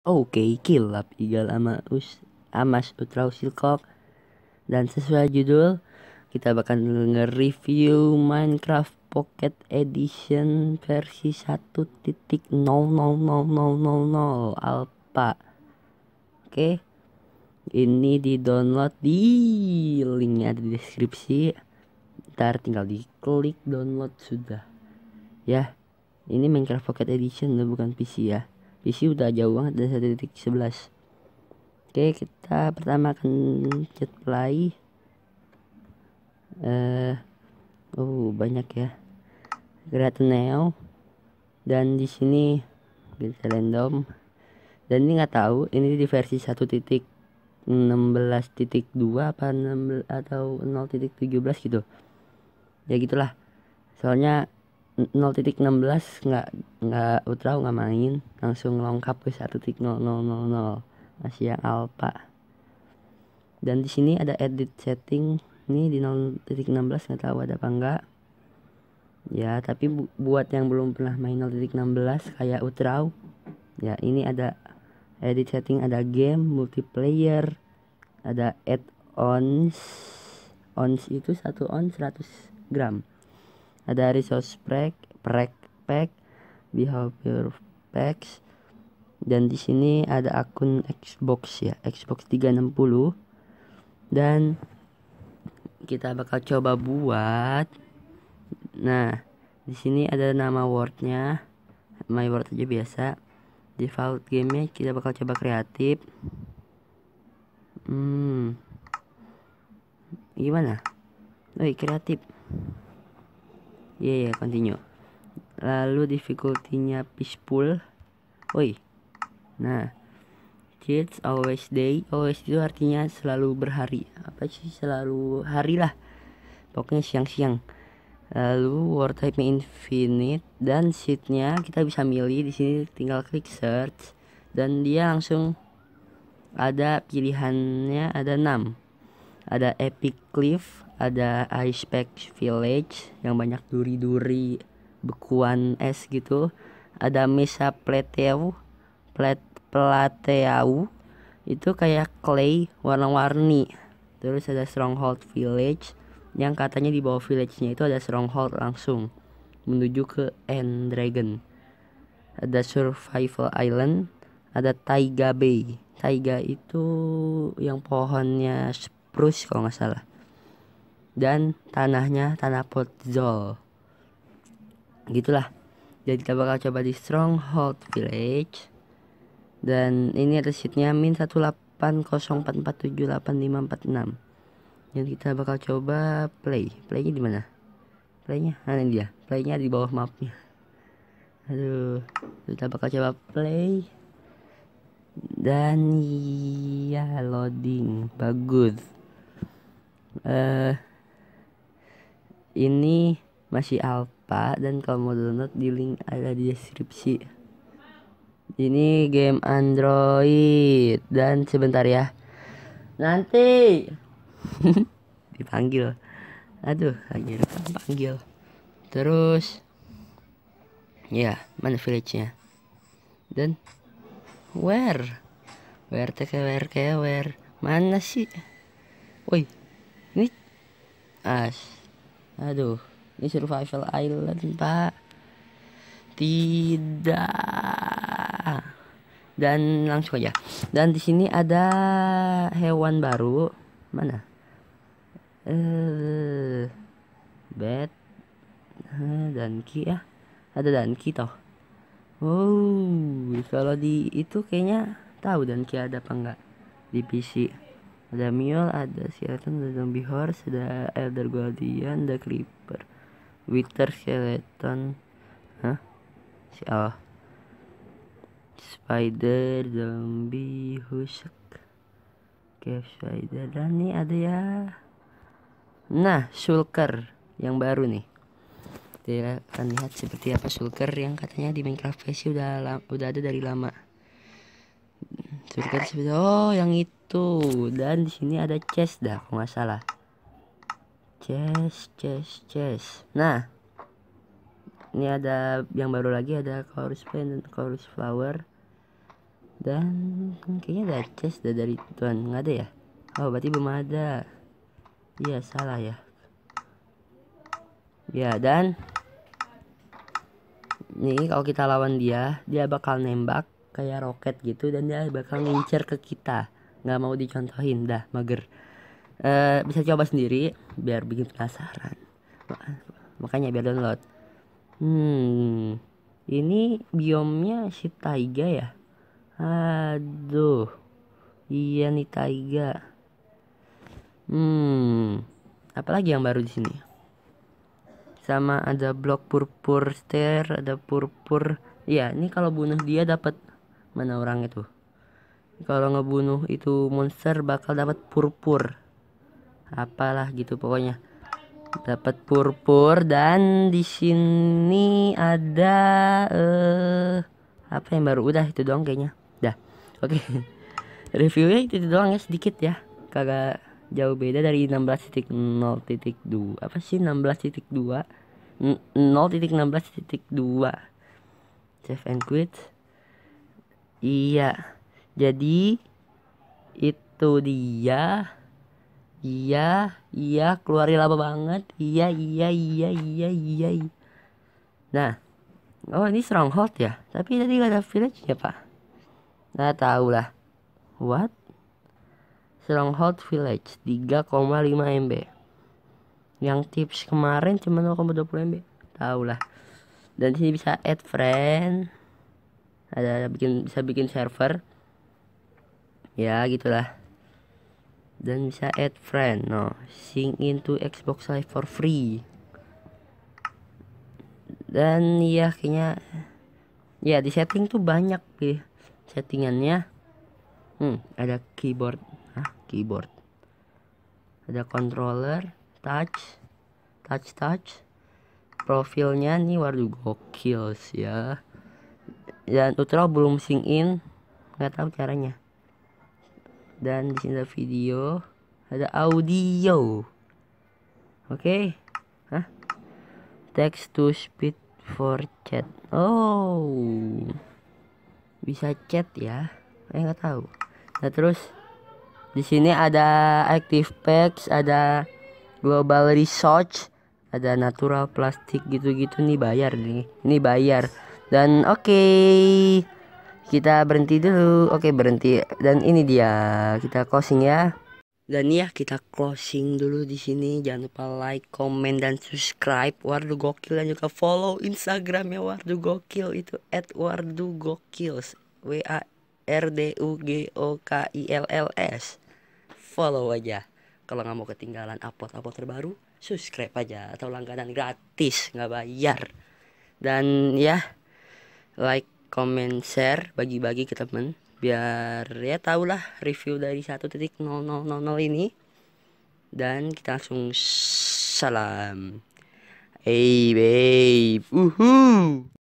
Oke, oh, okay, kilap Igal ama Us Amas usilkok dan sesuai judul kita bakal nge-review Minecraft Pocket Edition versi 1.00000 alpha. Oke. Okay. Ini di-download di linknya di deskripsi. Ntar tinggal diklik download sudah. Ya. Ini Minecraft Pocket Edition bukan PC ya PC udah jauh banget dari satu titik sebelas oke kita pertama akan cat play eh uh, oh banyak ya Grata dan di sini kita random dan ini nggak tahu ini di versi satu titik enam belas titik dua apa 16 atau nol titik tujuh belas gitu ya gitulah soalnya 0.16 nggak nggak utrau nggak main langsung lengkap ke 1.0000 masih yang alpha dan di sini ada edit setting ini di 0.16 nggak tahu ada apa enggak ya tapi bu buat yang belum pernah main 0.16 kayak utrau ya ini ada edit setting ada game multiplayer ada add ons ons itu satu ons 100 gram ada resource pack, pack, pack, behavior packs, dan di sini ada akun Xbox ya, Xbox 360. Dan kita bakal coba buat. Nah, di sini ada nama wordnya, my word aja biasa. Default gamenya kita bakal coba kreatif. Hmm, gimana? Oi kreatif. Iya yeah, ya yeah, continue. Lalu difficulty-nya peaceful. Oi. Nah, kids always day, always itu artinya selalu berhari. Apa sih selalu hari lah. Pokoknya siang-siang. Lalu war type infinite dan seatnya kita bisa milih di sini tinggal klik search dan dia langsung ada pilihannya ada 6 ada epic cliff ada Ice Pack Village yang banyak duri-duri bekuan es gitu ada Mesa Plateau Plat Plateau itu kayak clay warna-warni terus ada Stronghold Village yang katanya di bawah village-nya itu ada Stronghold langsung menuju ke End Dragon ada Survival Island, ada Taiga Bay. Taiga itu yang pohonnya spruce kalau nggak salah dan tanahnya tanah Potzol gitulah jadi kita bakal coba di Stronghold Village dan ini resitnya min 18044785546 jadi kita bakal coba play playnya di mana playnya ah, ini dia playnya di bawah mapnya aduh kita bakal coba play dan ya loading bagus eh uh, ini masih alpha dan kalau mau download di link ada di deskripsi ini game android dan sebentar ya nanti dipanggil aduh lagi panggil terus ya mana village nya dan where where teke where ke where mana sih woi ini as aduh ini survival island pak tidak dan langsung aja dan di sini ada hewan baru mana eh bed eh, dan ki ya ada dan ki toh oh kalau di itu kayaknya tahu dan ki ada apa enggak di PC ada Miol, ada skeleton ada Zombie Horse, ada Elder Guardian, ada Creeper, Wither, Skeleton, Hah? Si Allah. Spider, Zombie, husk Cave Spider, dan nih ada ya. Nah, Shulker yang baru nih. Kita akan lihat seperti apa Shulker yang katanya di Minecraft versi udah udah ada dari lama suruh kita oh yang itu dan di sini ada chest dah kalau nggak salah chest chest chest nah ini ada yang baru lagi ada chorus plant dan chorus flower dan kayaknya ada chest dah dari tuan nggak ada ya oh berarti belum ada iya salah ya ya dan ini kalau kita lawan dia dia bakal nembak kayak roket gitu dan dia bakal ngincer ke kita nggak mau dicontohin dah mager uh, bisa coba sendiri biar bikin penasaran makanya biar download hmm ini biomnya si taiga ya aduh iya nih taiga hmm apalagi yang baru di sini sama ada blok purpur stair ada purpur ya ini kalau bunuh dia dapat mana orang itu kalau ngebunuh itu monster bakal dapat purpur apalah gitu pokoknya dapat purpur dan di sini ada eh apa yang baru udah itu doang kayaknya dah oke okay. reviewnya itu, itu doang ya sedikit ya kagak jauh beda dari 16.0.2 apa sih 16.2 0.16.2 save and quit Iya. Jadi itu dia. Iya, iya, keluarin lama banget. Iya, iya, iya, iya, iya. iya. Nah, oh ini stronghold ya. Tapi tadi gak ada village ya pak. Nah tau lah. What? Stronghold village 3,5 MB. Yang tips kemarin cuma 0,20 MB. Tau lah. Dan sini bisa add friend ada bikin bisa bikin server ya gitulah dan bisa add friend no sing into Xbox Live for free dan ya kayaknya ya di setting tuh banyak sih settingannya hmm ada keyboard ah keyboard ada controller touch touch touch profilnya nih waduh gokil sih ya dan tutorial belum sing in nggak tahu caranya dan di sini ada video ada audio oke okay. text to speed for chat oh bisa chat ya eh, nggak tahu nah terus di sini ada active packs ada global research ada natural plastik gitu-gitu nih bayar nih ini bayar dan oke okay, Kita berhenti dulu Oke okay, berhenti Dan ini dia Kita closing ya dan ya kita closing dulu di sini jangan lupa like comment dan subscribe wardu gokil dan juga follow instagramnya wardu gokil itu at wardu gokils w a r d u g o k i l l s follow aja kalau nggak mau ketinggalan upload upload terbaru subscribe aja atau langganan gratis nggak bayar dan ya like comment share bagi-bagi ke temen biar ya tau lah review dari 1.000 ini dan kita langsung salam hey babe uhu